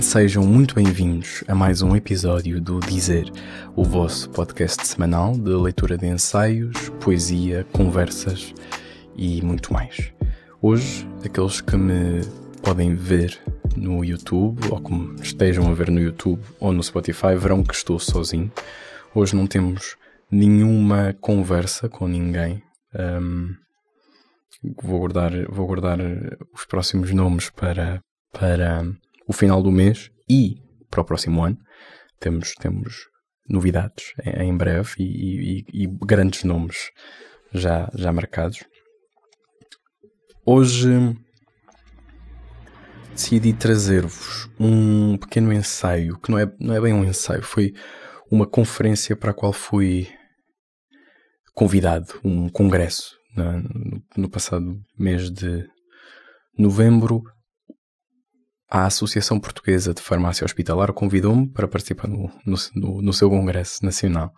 Sejam muito bem-vindos a mais um episódio do Dizer, o vosso podcast semanal de leitura de ensaios, poesia, conversas e muito mais. Hoje, aqueles que me podem ver no YouTube ou que me estejam a ver no YouTube ou no Spotify verão que estou sozinho. Hoje não temos nenhuma conversa com ninguém. Um, vou guardar, vou guardar os próximos nomes para, para o final do mês e para o próximo ano. Temos, temos novidades em, breve e, e, e, grandes nomes já, já marcados. Hoje decidi trazer-vos um pequeno ensaio, que não é, não é bem um ensaio, foi uma conferência para a qual fui convidado, um congresso, no, no passado mês de novembro, a Associação Portuguesa de Farmácia Hospitalar convidou-me para participar no, no, no, no, seu Congresso Nacional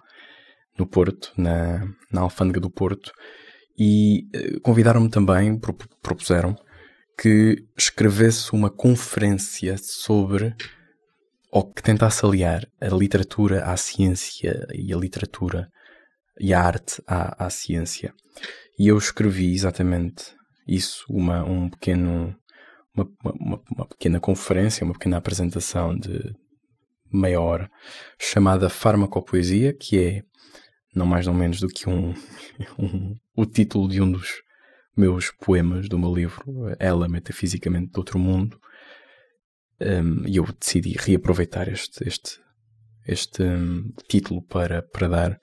no Porto, na, na Alfândega do Porto, e eh, convidaram-me também, propuseram, que escrevesse uma conferência sobre ou que tentasse aliar a literatura à ciência e a literatura e a arte à, à ciência. E eu escrevi exatamente isso, uma, um pequeno uma, uma, uma pequena conferência, uma pequena apresentação de meia hora, chamada Farmacopoesia, que é não mais não menos do que um, um, o título de um dos meus poemas do meu livro, Ela Metafisicamente do Outro Mundo, um, e eu decidi reaproveitar este, este, este um, título para, para, dar,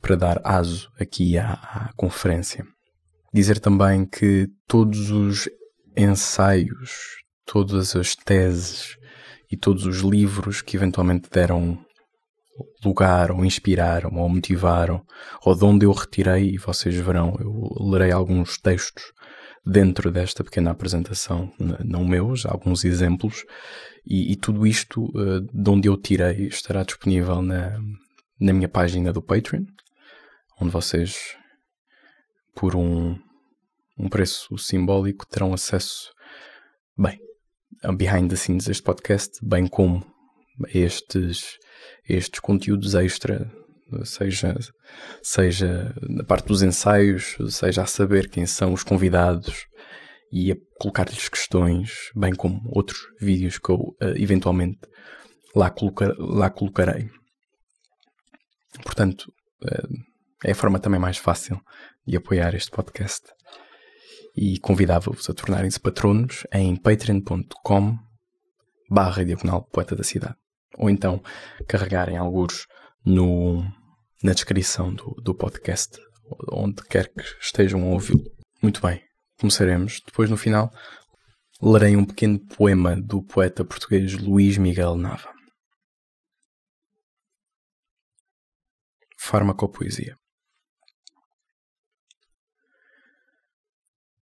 para dar aso aqui à, à conferência. Dizer também que todos os ensaios, todas as teses e todos os livros que eventualmente deram lugar ou inspiraram ou motivaram ou de onde eu retirei e vocês verão, eu lerei alguns textos dentro desta pequena apresentação, não meus, alguns exemplos e, e tudo isto eh, de onde eu tirei estará disponível na, na minha página do Patreon, onde vocês por um um preço simbólico, terão acesso, bem, ao behind the scenes deste podcast, bem como estes, estes conteúdos extra, seja, seja na parte dos ensaios, seja a saber quem são os convidados e a colocar-lhes questões, bem como outros vídeos que eu uh, eventualmente lá, coloca lá colocarei. Portanto, uh, é a forma também mais fácil de apoiar este podcast e convidava-vos a tornarem-se patronos em patreon.com barra diagonal poeta da cidade. Ou então carregarem alguns no, na descrição do, do podcast, onde quer que estejam a ouvi-lo. Muito bem, começaremos. Depois, no final, lerei um pequeno poema do poeta português Luís Miguel Nava. Farmacopoesia.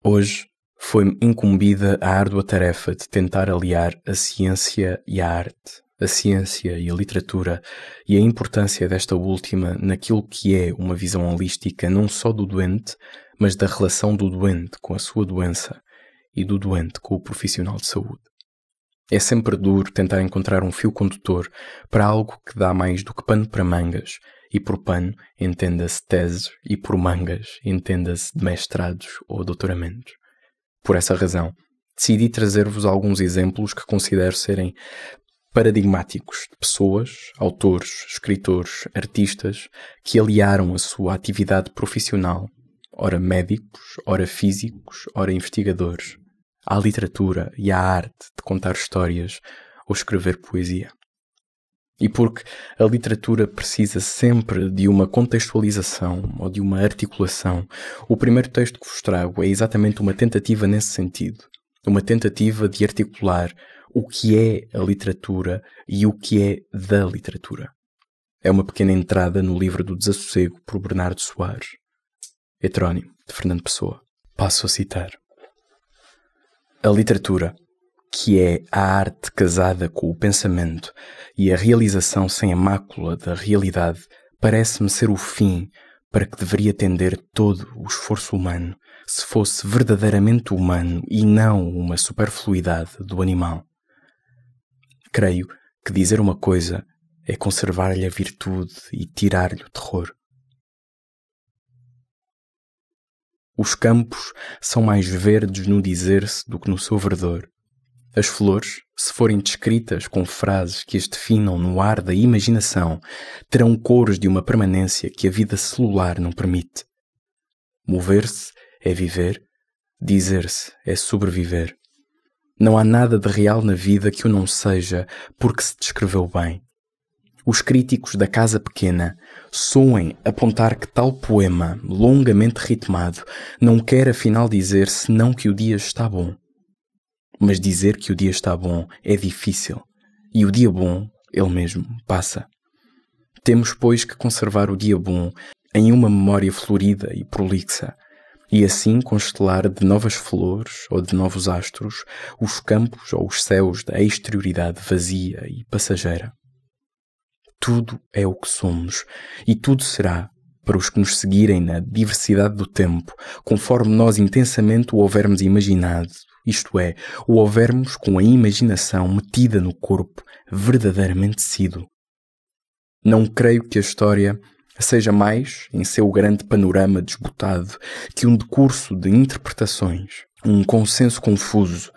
Hoje foi-me incumbida a árdua tarefa de tentar aliar a ciência e a arte, a ciência e a literatura e a importância desta última naquilo que é uma visão holística não só do doente, mas da relação do doente com a sua doença e do doente com o profissional de saúde. É sempre duro tentar encontrar um fio condutor para algo que dá mais do que pano para mangas e por pano, entenda-se teses, e por mangas, entenda-se mestrados ou doutoramentos. Por essa razão, decidi trazer-vos alguns exemplos que considero serem paradigmáticos de pessoas, autores, escritores, artistas que aliaram a sua atividade profissional, ora médicos, ora físicos, ora investigadores, à literatura e à arte de contar histórias ou escrever poesia e porque a literatura precisa sempre de uma contextualização ou de uma articulação, o primeiro texto que vos trago é exatamente uma tentativa nesse sentido. Uma tentativa de articular o que é a literatura e o que é da literatura. É uma pequena entrada no livro do Desassossego por Bernardo Soares. Heterónimo, de Fernando Pessoa. Passo a citar. A literatura que é a arte casada com o pensamento e a realização sem a mácula da realidade, parece-me ser o fim para que deveria tender todo o esforço humano, se fosse verdadeiramente humano e não uma superfluidade do animal. Creio que dizer uma coisa é conservar-lhe a virtude e tirar-lhe o terror. Os campos são mais verdes no dizer-se do que no seu verdor. As flores, se forem descritas com frases que as definam no ar da imaginação, terão cores de uma permanência que a vida celular não permite. Mover-se é viver, dizer-se é sobreviver. Não há nada de real na vida que o não seja porque se descreveu bem. Os críticos da Casa Pequena soem apontar que tal poema, longamente ritmado, não quer afinal dizer senão que o dia está bom mas dizer que o dia está bom é difícil, e o dia bom, ele mesmo, passa. Temos, pois, que conservar o dia bom em uma memória florida e prolixa, e assim constelar de novas flores ou de novos astros os campos ou os céus da exterioridade vazia e passageira. Tudo é o que somos, e tudo será para os que nos seguirem na diversidade do tempo, conforme nós intensamente o houvermos imaginado isto é, o houvermos com a imaginação metida no corpo verdadeiramente sido. Não creio que a história seja mais, em seu grande panorama desbotado, que um decurso de interpretações, um consenso confuso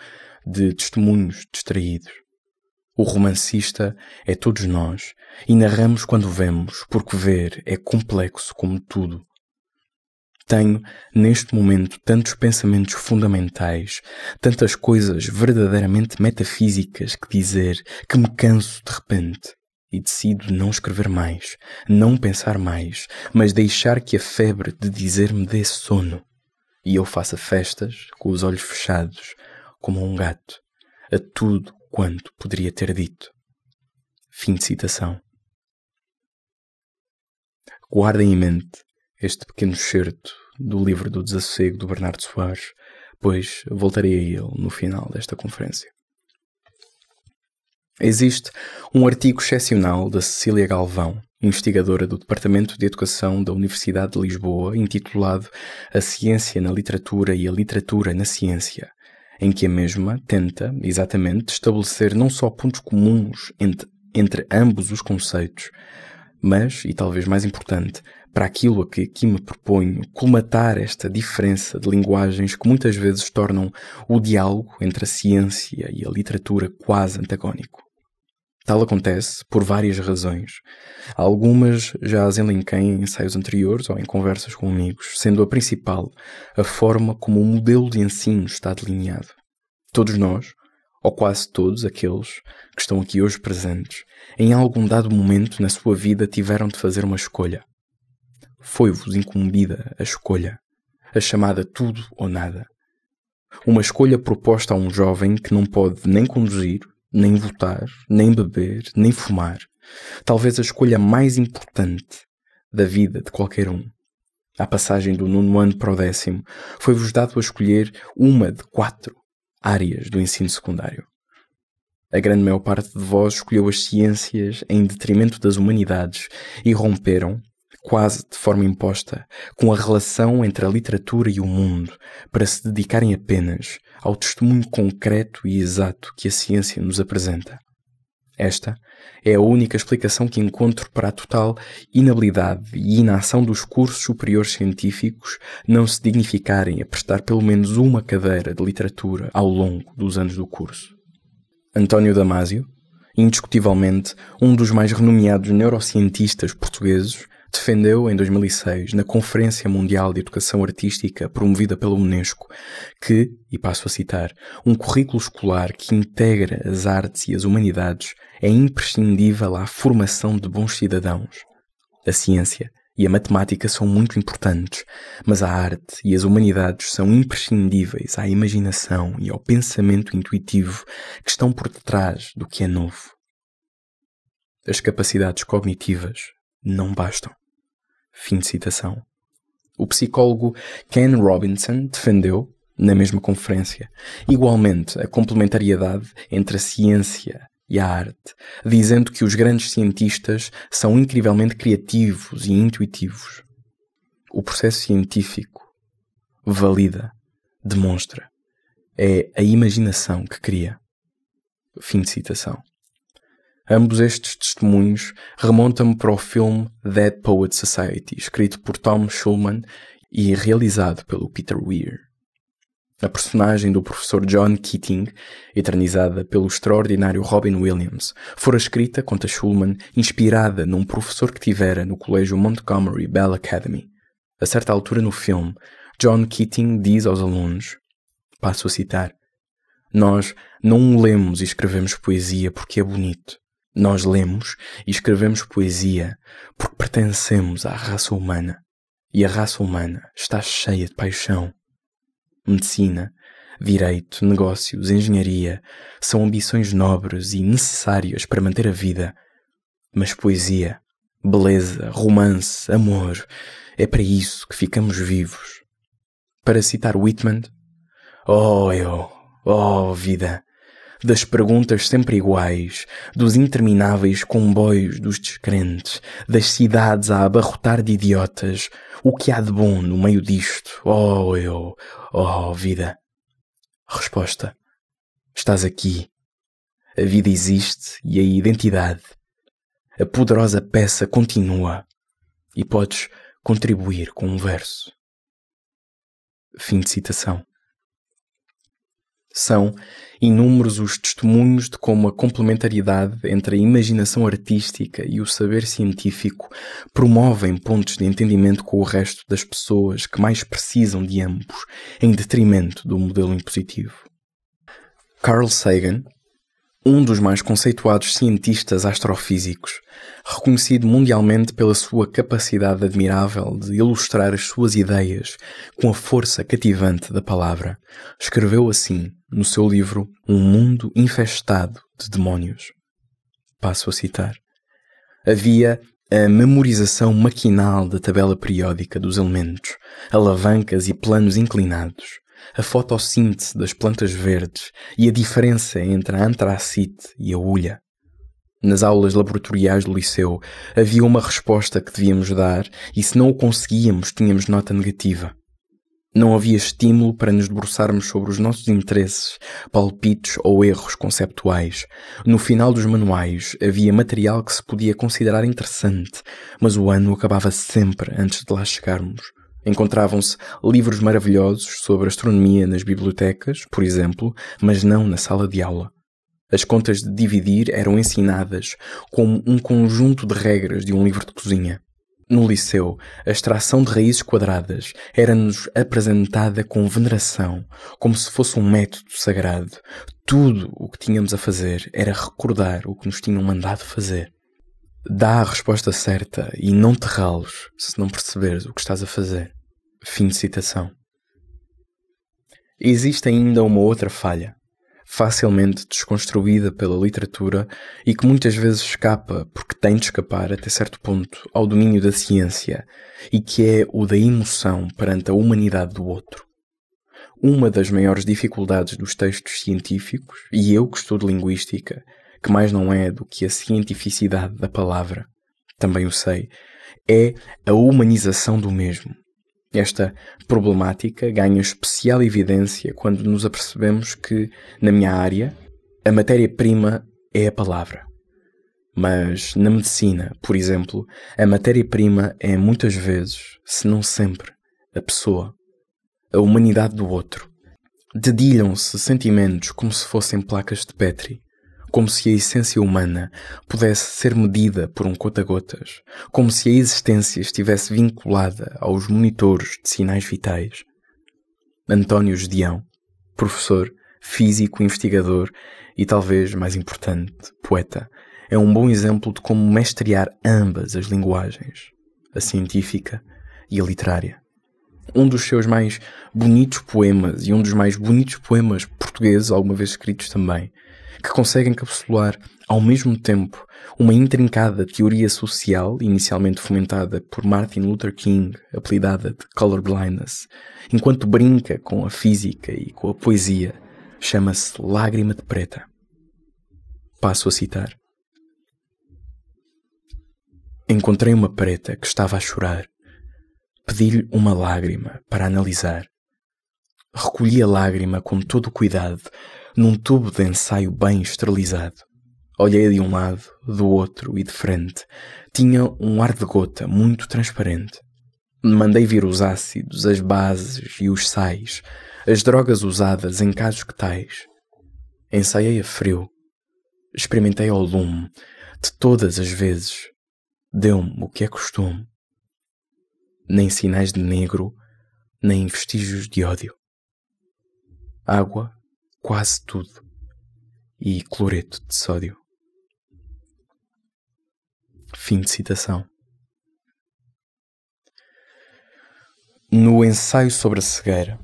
de testemunhos distraídos. O romancista é todos nós e narramos quando vemos, porque ver é complexo como tudo. Tenho, neste momento, tantos pensamentos fundamentais, tantas coisas verdadeiramente metafísicas que dizer, que me canso de repente e decido não escrever mais, não pensar mais, mas deixar que a febre de dizer me dê sono. E eu faça festas com os olhos fechados, como um gato, a tudo quanto poderia ter dito. Fim de citação. Guardem em mente este pequeno excerto do livro do desassego do Bernardo Soares, pois voltarei a ele no final desta conferência. Existe um artigo excepcional da Cecília Galvão, investigadora do Departamento de Educação da Universidade de Lisboa, intitulado A Ciência na Literatura e a Literatura na Ciência, em que a mesma tenta, exatamente, estabelecer não só pontos comuns entre, entre ambos os conceitos, mas, e talvez mais importante, para aquilo a que aqui me proponho, colmatar esta diferença de linguagens que muitas vezes tornam o diálogo entre a ciência e a literatura quase antagónico. Tal acontece por várias razões. Algumas já as elenquei em ensaios anteriores ou em conversas com amigos, sendo a principal a forma como o modelo de ensino está delineado. Todos nós, ou quase todos aqueles que estão aqui hoje presentes, em algum dado momento na sua vida tiveram de fazer uma escolha. Foi-vos incumbida a escolha, a chamada tudo ou nada. Uma escolha proposta a um jovem que não pode nem conduzir, nem votar, nem beber, nem fumar. Talvez a escolha mais importante da vida de qualquer um. À passagem do nono ano para o décimo, foi-vos dado a escolher uma de quatro áreas do ensino secundário. A grande maior parte de vós escolheu as ciências em detrimento das humanidades e romperam, quase de forma imposta, com a relação entre a literatura e o mundo para se dedicarem apenas ao testemunho concreto e exato que a ciência nos apresenta. Esta é a única explicação que encontro para a total inabilidade e inação dos cursos superiores científicos não se dignificarem a prestar pelo menos uma cadeira de literatura ao longo dos anos do curso. António Damásio, indiscutivelmente um dos mais renomeados neurocientistas portugueses, defendeu em 2006, na Conferência Mundial de Educação Artística promovida pela Unesco, que, e passo a citar, um currículo escolar que integra as artes e as humanidades é imprescindível à formação de bons cidadãos. A ciência e a matemática são muito importantes, mas a arte e as humanidades são imprescindíveis à imaginação e ao pensamento intuitivo que estão por detrás do que é novo. As capacidades cognitivas não bastam. Fim de citação. O psicólogo Ken Robinson defendeu, na mesma conferência, igualmente a complementariedade entre a ciência e a arte, dizendo que os grandes cientistas são incrivelmente criativos e intuitivos. O processo científico valida, demonstra. É a imaginação que cria. Fim de citação. Ambos estes testemunhos remontam-me para o filme Dead Poet Society, escrito por Tom Schulman e realizado pelo Peter Weir. A personagem do professor John Keating, eternizada pelo extraordinário Robin Williams, fora escrita, conta Schulman, inspirada num professor que tivera no colégio Montgomery Bell Academy. A certa altura no filme, John Keating diz aos alunos, passo a citar, Nós não lemos e escrevemos poesia porque é bonito nós lemos e escrevemos poesia porque pertencemos à raça humana e a raça humana está cheia de paixão. Medicina, direito, negócios, engenharia são ambições nobres e necessárias para manter a vida, mas poesia, beleza, romance, amor, é para isso que ficamos vivos. Para citar Whitman, oh eu, oh vida, das perguntas sempre iguais, dos intermináveis comboios dos descrentes, das cidades a abarrotar de idiotas, o que há de bom no meio disto? Oh, eu, oh, vida. Resposta: Estás aqui. A vida existe e a identidade. A poderosa peça continua e podes contribuir com um verso. Fim de citação. São inúmeros os testemunhos de como a complementariedade entre a imaginação artística e o saber científico promovem pontos de entendimento com o resto das pessoas que mais precisam de ambos, em detrimento do modelo impositivo. Carl Sagan, um dos mais conceituados cientistas astrofísicos, reconhecido mundialmente pela sua capacidade admirável de ilustrar as suas ideias com a força cativante da palavra, escreveu assim no seu livro Um Mundo Infestado de Demónios. Passo a citar. Havia a memorização maquinal da tabela periódica dos elementos, alavancas e planos inclinados a fotossíntese das plantas verdes e a diferença entre a antracite e a hulha. Nas aulas laboratoriais do liceu havia uma resposta que devíamos dar e, se não o conseguíamos, tínhamos nota negativa. Não havia estímulo para nos debruçarmos sobre os nossos interesses, palpites ou erros conceptuais. No final dos manuais havia material que se podia considerar interessante, mas o ano acabava sempre antes de lá chegarmos. Encontravam-se livros maravilhosos sobre astronomia nas bibliotecas, por exemplo, mas não na sala de aula. As contas de dividir eram ensinadas como um conjunto de regras de um livro de cozinha. No liceu, a extração de raízes quadradas era-nos apresentada com veneração, como se fosse um método sagrado. Tudo o que tínhamos a fazer era recordar o que nos tinham mandado fazer dá a resposta certa e não te los se não perceberes o que estás a fazer. Fim de citação. Existe ainda uma outra falha, facilmente desconstruída pela literatura e que muitas vezes escapa, porque tem de escapar até certo ponto, ao domínio da ciência, e que é o da emoção perante a humanidade do outro. Uma das maiores dificuldades dos textos científicos, e eu que estudo linguística, que mais não é do que a cientificidade da palavra, também o sei, é a humanização do mesmo. Esta problemática ganha especial evidência quando nos apercebemos que, na minha área, a matéria-prima é a palavra. Mas na medicina, por exemplo, a matéria-prima é muitas vezes, se não sempre, a pessoa, a humanidade do outro. Dedilham-se sentimentos como se fossem placas de Petri, como se a essência humana pudesse ser medida por um conta-gotas, como se a existência estivesse vinculada aos monitores de sinais vitais. António Gedeão, professor, físico, investigador e talvez mais importante, poeta, é um bom exemplo de como mestrear ambas as linguagens, a científica e a literária um dos seus mais bonitos poemas e um dos mais bonitos poemas portugueses alguma vez escritos também que consegue encapsular ao mesmo tempo uma intrincada teoria social, inicialmente fomentada por Martin Luther King, apelidada de colorblindness, enquanto brinca com a física e com a poesia, chama-se Lágrima de Preta. Passo a citar. Encontrei uma preta que estava a chorar. Pedi-lhe uma lágrima para analisar. Recolhi a lágrima com todo o cuidado, num tubo de ensaio bem esterilizado. Olhei de um lado, do outro e de frente. Tinha um ar de gota muito transparente. Mandei vir os ácidos, as bases e os sais, as drogas usadas em casos que tais. Ensaiei a frio. Experimentei ao lume, de todas as vezes. Deu-me o que é costume. Nem sinais de negro, nem vestígios de ódio. Água quase tudo e cloreto de sódio. Fim de citação. No ensaio sobre a cegueira,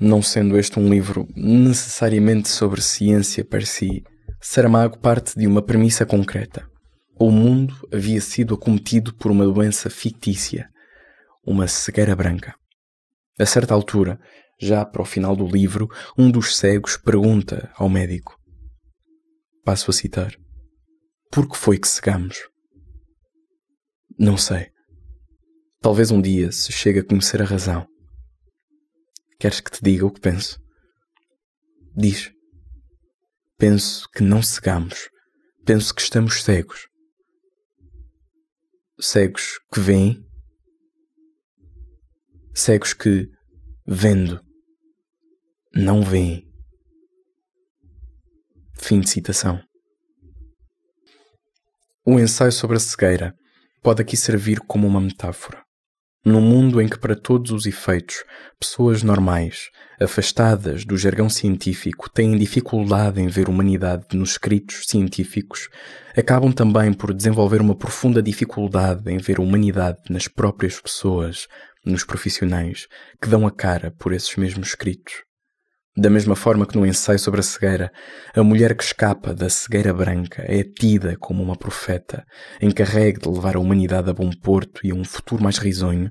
não sendo este um livro necessariamente sobre ciência per si, Saramago parte de uma premissa concreta. O mundo havia sido acometido por uma doença fictícia, uma cegueira branca. A certa altura, já para o final do livro, um dos cegos pergunta ao médico: Passo a citar: Por que foi que cegamos? Não sei. Talvez um dia se chegue a conhecer a razão. Queres que te diga o que penso? Diz. Penso que não cegamos. Penso que estamos cegos. Cegos que vêm. Cegos que vendo, não veem. Fim de citação. O ensaio sobre a cegueira pode aqui servir como uma metáfora. Num mundo em que, para todos os efeitos, pessoas normais, afastadas do jargão científico, têm dificuldade em ver humanidade nos escritos científicos, acabam também por desenvolver uma profunda dificuldade em ver humanidade nas próprias pessoas, nos profissionais que dão a cara por esses mesmos escritos. Da mesma forma que no ensaio sobre a cegueira, a mulher que escapa da cegueira branca é tida como uma profeta, encarregue de levar a humanidade a bom porto e a um futuro mais risonho,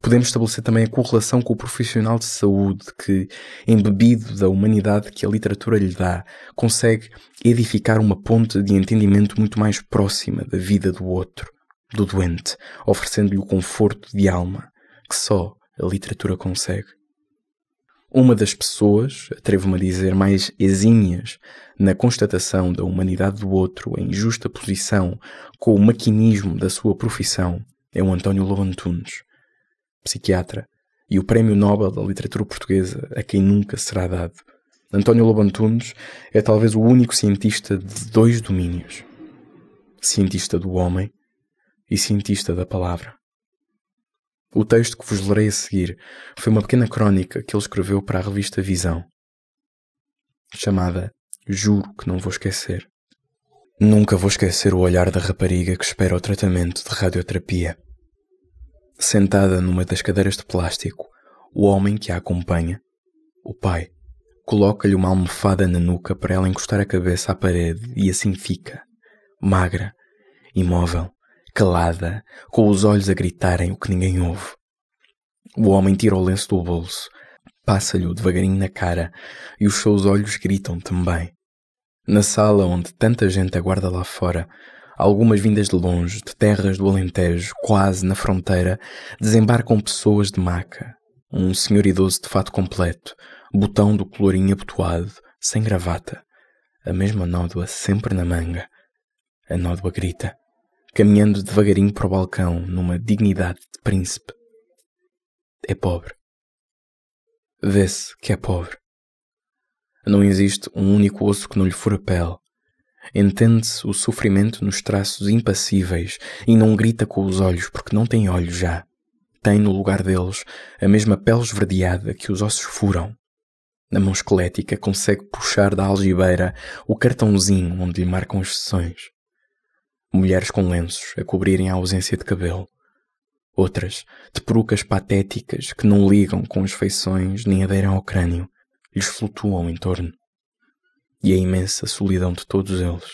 podemos estabelecer também a correlação com o profissional de saúde que, embebido da humanidade que a literatura lhe dá, consegue edificar uma ponte de entendimento muito mais próxima da vida do outro, do doente, oferecendo-lhe o conforto de alma, que só a literatura consegue. Uma das pessoas, atrevo-me a dizer, mais exímias na constatação da humanidade do outro em justa posição com o maquinismo da sua profissão é o António Lohan psiquiatra, e o Prémio Nobel da Literatura Portuguesa a quem nunca será dado. António Lohan é talvez o único cientista de dois domínios: cientista do homem e cientista da palavra. O texto que vos lerei a seguir foi uma pequena crónica que ele escreveu para a revista Visão, chamada Juro que não vou esquecer. Nunca vou esquecer o olhar da rapariga que espera o tratamento de radioterapia. Sentada numa das cadeiras de plástico, o homem que a acompanha, o pai, coloca-lhe uma almofada na nuca para ela encostar a cabeça à parede e assim fica, magra, imóvel, calada, com os olhos a gritarem o que ninguém ouve. O homem tira o lenço do bolso, passa-lhe-o devagarinho na cara e os seus olhos gritam também. Na sala onde tanta gente aguarda lá fora, algumas vindas de longe, de terras do Alentejo, quase na fronteira, desembarcam pessoas de maca. Um senhor idoso de fato completo, botão do colorinho abotoado, sem gravata, a mesma nódoa sempre na manga. A nódoa grita caminhando devagarinho para o balcão numa dignidade de príncipe. É pobre. Vê-se que é pobre. Não existe um único osso que não lhe fura a pele. Entende-se o sofrimento nos traços impassíveis e não grita com os olhos porque não tem olhos já. Tem no lugar deles a mesma pele esverdeada que os ossos furam. Na mão esquelética consegue puxar da algibeira o cartãozinho onde lhe marcam as sessões mulheres com lenços a cobrirem a ausência de cabelo, outras de perucas patéticas que não ligam com as feições nem aderam ao crânio, lhes flutuam em torno. E a imensa solidão de todos eles.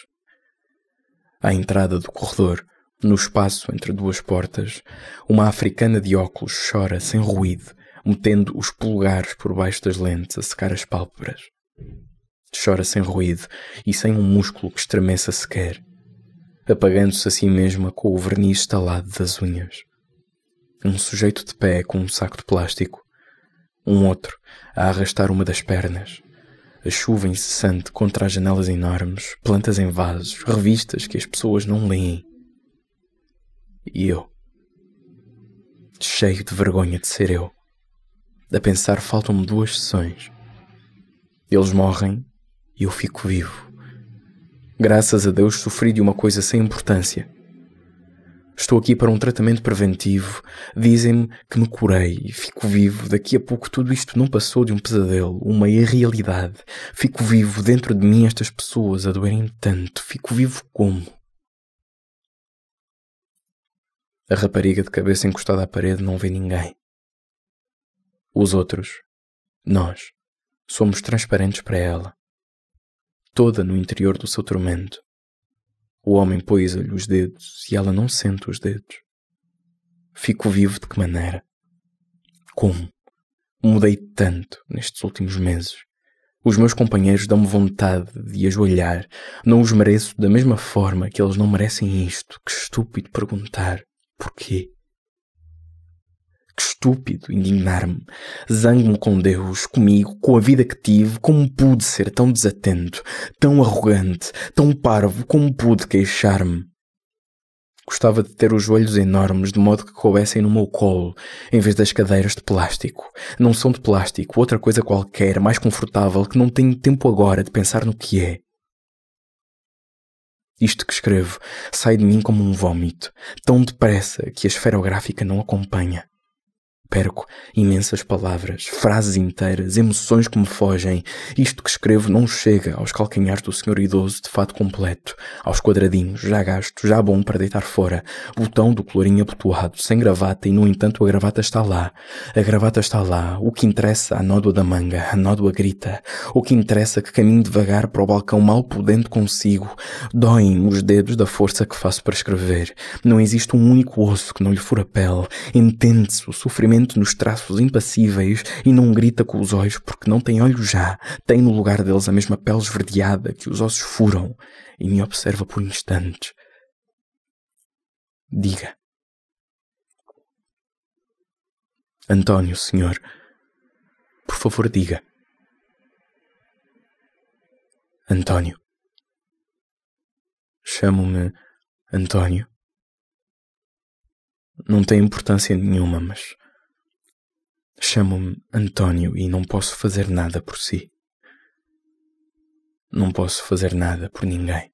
À entrada do corredor, no espaço entre duas portas, uma africana de óculos chora sem ruído, metendo os polegares por baixo das lentes a secar as pálpebras. Chora sem ruído e sem um músculo que estremeça sequer apagando-se assim a si mesma com o verniz estalado das unhas. Um sujeito de pé com um saco de plástico, um outro a arrastar uma das pernas, a chuva incessante contra as janelas enormes, plantas em vasos, revistas que as pessoas não leem. E eu, cheio de vergonha de ser eu, a pensar faltam-me duas sessões. Eles morrem e eu fico vivo. Graças a Deus sofri de uma coisa sem importância. Estou aqui para um tratamento preventivo. Dizem-me que me curei e fico vivo. Daqui a pouco tudo isto não passou de um pesadelo, uma irrealidade. Fico vivo dentro de mim estas pessoas a doerem tanto. Fico vivo como? A rapariga de cabeça encostada à parede não vê ninguém. Os outros, nós, somos transparentes para ela toda no interior do seu tormento. O homem pôs lhe os dedos e ela não sente os dedos. Fico vivo de que maneira? Como? Mudei tanto nestes últimos meses. Os meus companheiros dão-me vontade de ajoelhar. Não os mereço da mesma forma que eles não merecem isto. Que estúpido perguntar porquê estúpido indignar-me, zango-me com Deus, comigo, com a vida que tive, como pude ser tão desatento, tão arrogante, tão parvo, como pude queixar-me. Gostava de ter os joelhos enormes, de modo que coubessem no meu colo, em vez das cadeiras de plástico. Não são de plástico, outra coisa qualquer, mais confortável, que não tenho tempo agora de pensar no que é. Isto que escrevo sai de mim como um vômito, tão depressa que a esferográfica não acompanha perco, imensas palavras, frases inteiras, emoções que me fogem. Isto que escrevo não chega aos calcanhares do senhor idoso de fato completo, aos quadradinhos, já gasto, já bom para deitar fora, botão do colorinho abotoado, sem gravata e no entanto a gravata está lá. A gravata está lá, o que interessa a nódoa da manga, a nódoa grita, o que interessa que caminho devagar para o balcão mal podendo consigo. Doem os dedos da força que faço para escrever. Não existe um único osso que não lhe fura a pele. Entende-se o sofrimento encanto nos traços impassíveis e não grita com os olhos porque não tem olhos já, tem no lugar deles a mesma pele esverdeada que os ossos furam e me observa por instantes. Diga. antónio senhor, por favor, diga. antónio Chamo-me antónio Não tem importância nenhuma, mas Chamo-me António e não posso fazer nada por si. Não posso fazer nada por ninguém.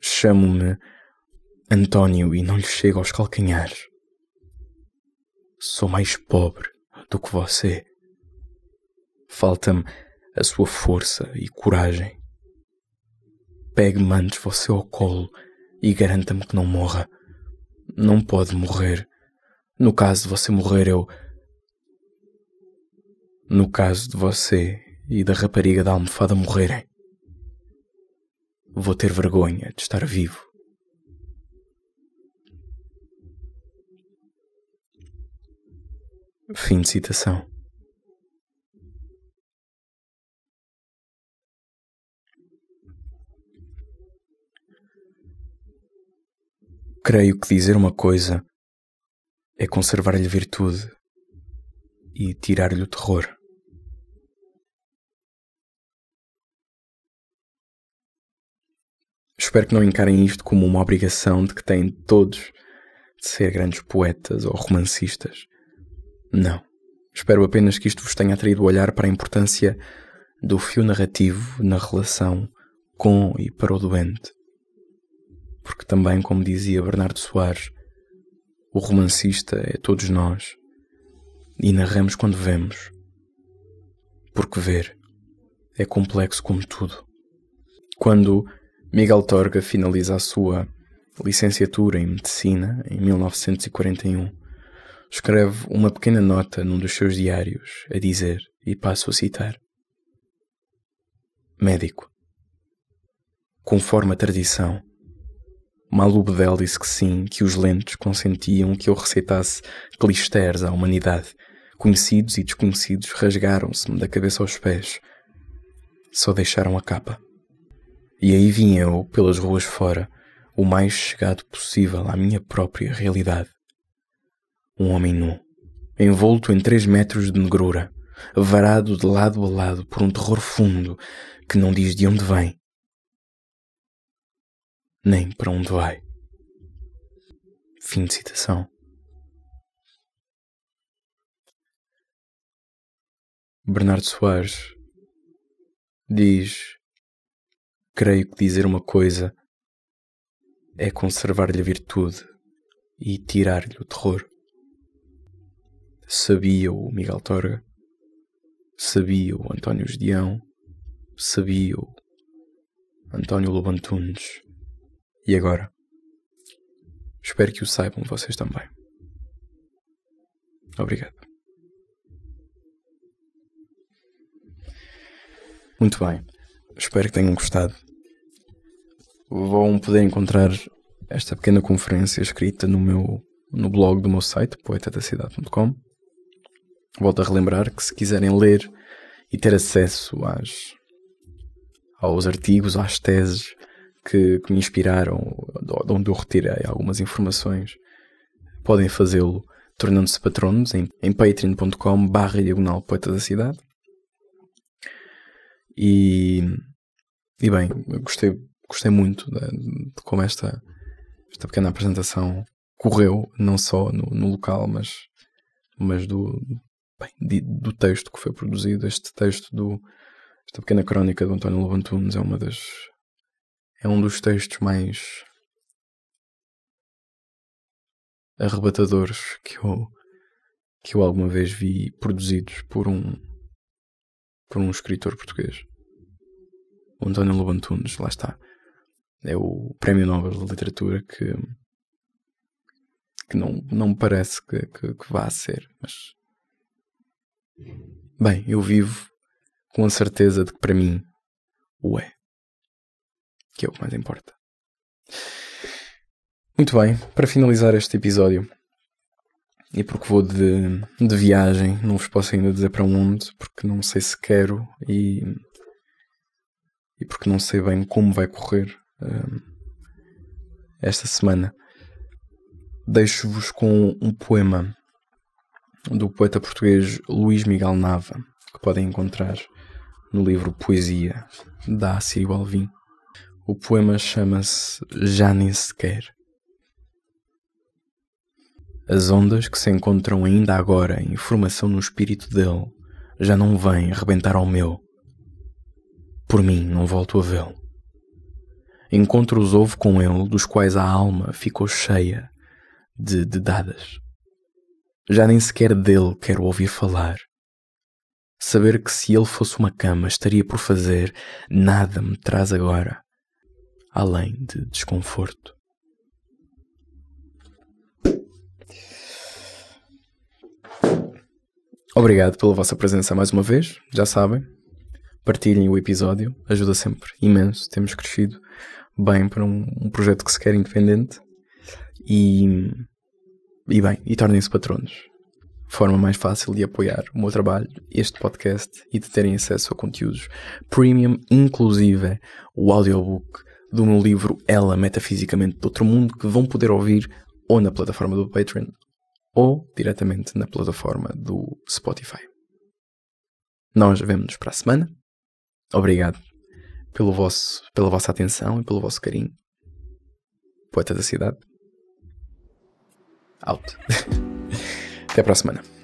Chamo-me António e não lhe chego aos calcanhares. Sou mais pobre do que você. Falta-me a sua força e coragem. Pegue-me antes você ao colo e garanta-me que não morra. Não pode morrer. No caso de você morrer, eu. No caso de você e da rapariga da almofada morrerem, vou ter vergonha de estar vivo. Fim de citação. Creio que dizer uma coisa é conservar-lhe virtude e tirar-lhe o terror. Espero que não encarem isto como uma obrigação de que têm todos de ser grandes poetas ou romancistas. Não. Espero apenas que isto vos tenha atraído o olhar para a importância do fio narrativo na relação com e para o doente. Porque também, como dizia Bernardo Soares, o romancista é todos nós e narramos quando vemos. Porque ver é complexo como tudo. Quando Miguel Torga finaliza a sua licenciatura em medicina em 1941, escreve uma pequena nota num dos seus diários a dizer, e passo a citar: Médico, conforme a tradição, Malubdel disse que sim, que os lentos consentiam que eu receitasse clisters à humanidade. Conhecidos e desconhecidos rasgaram-se-me da cabeça aos pés. Só deixaram a capa. E aí vim eu, pelas ruas fora, o mais chegado possível à minha própria realidade. Um homem nu, envolto em três metros de negrura, varado de lado a lado por um terror fundo que não diz de onde vem, nem para onde vai. Fim de citação. Bernardo Soares diz: Creio que dizer uma coisa é conservar-lhe a virtude e tirar-lhe o terror. Sabia-o Miguel Torga, sabia-o António Gedeão, sabia-o António Lobantunes. E agora? Espero que o saibam vocês também. Obrigado. Muito bem. Espero que tenham gostado. Vão poder encontrar esta pequena conferência escrita no meu no blog do meu site, poetadacidade.com. Volto a relembrar que se quiserem ler e ter acesso às, aos artigos, às teses, que, que me inspiraram, de onde eu retirei algumas informações, podem fazê-lo tornando-se patronos em, em patreon.com barra diagonal poeta da cidade. E, e bem, gostei, gostei muito de, de, como esta, esta pequena apresentação correu, não só no, no local, mas, mas do, bem, de, do texto que foi produzido. Este texto, do, esta pequena crónica do António Lobantunes é uma das é um dos textos mais arrebatadores que eu, que eu alguma vez vi produzidos por um, por um escritor português. O António Lobantunes, Tunes, lá está. É o Prémio Nobel de Literatura que, que não, não me parece que, que, que vá a ser, mas... Bem, eu vivo com a certeza de que para mim o é que é o que mais importa. Muito bem, para finalizar este episódio, e porque vou de, de viagem, não vos posso ainda dizer para onde, porque não sei se quero e, e porque não sei bem como vai correr um, esta semana. Deixo-vos com um poema do poeta português Luís Miguel Nava, que podem encontrar no livro Poesia, da Ciro Alvim. O poema chama-se Já Nem Sequer. As ondas que se encontram ainda agora em formação no espírito dele já não vêm arrebentar ao meu. Por mim, não volto a vê-lo. Encontro os ovo com ele, dos quais a alma ficou cheia de dedadas. Já nem sequer dele quero ouvir falar. Saber que se ele fosse uma cama estaria por fazer, nada me traz agora além de desconforto. Obrigado pela vossa presença mais uma vez, já sabem. Partilhem o episódio, ajuda sempre imenso. Temos crescido bem para um, um projeto que se quer independente e, e bem, e tornem-se patronos. Forma mais fácil de apoiar o meu trabalho, este podcast e de terem acesso a conteúdos premium, inclusive o audiobook do meu livro Ela Metafisicamente do Outro Mundo, que vão poder ouvir ou na plataforma do Patreon ou diretamente na plataforma do Spotify. Nós vemos-nos para a semana. Obrigado pelo vosso, pela vossa atenção e pelo vosso carinho. Poeta da Cidade. Out. Até para a semana.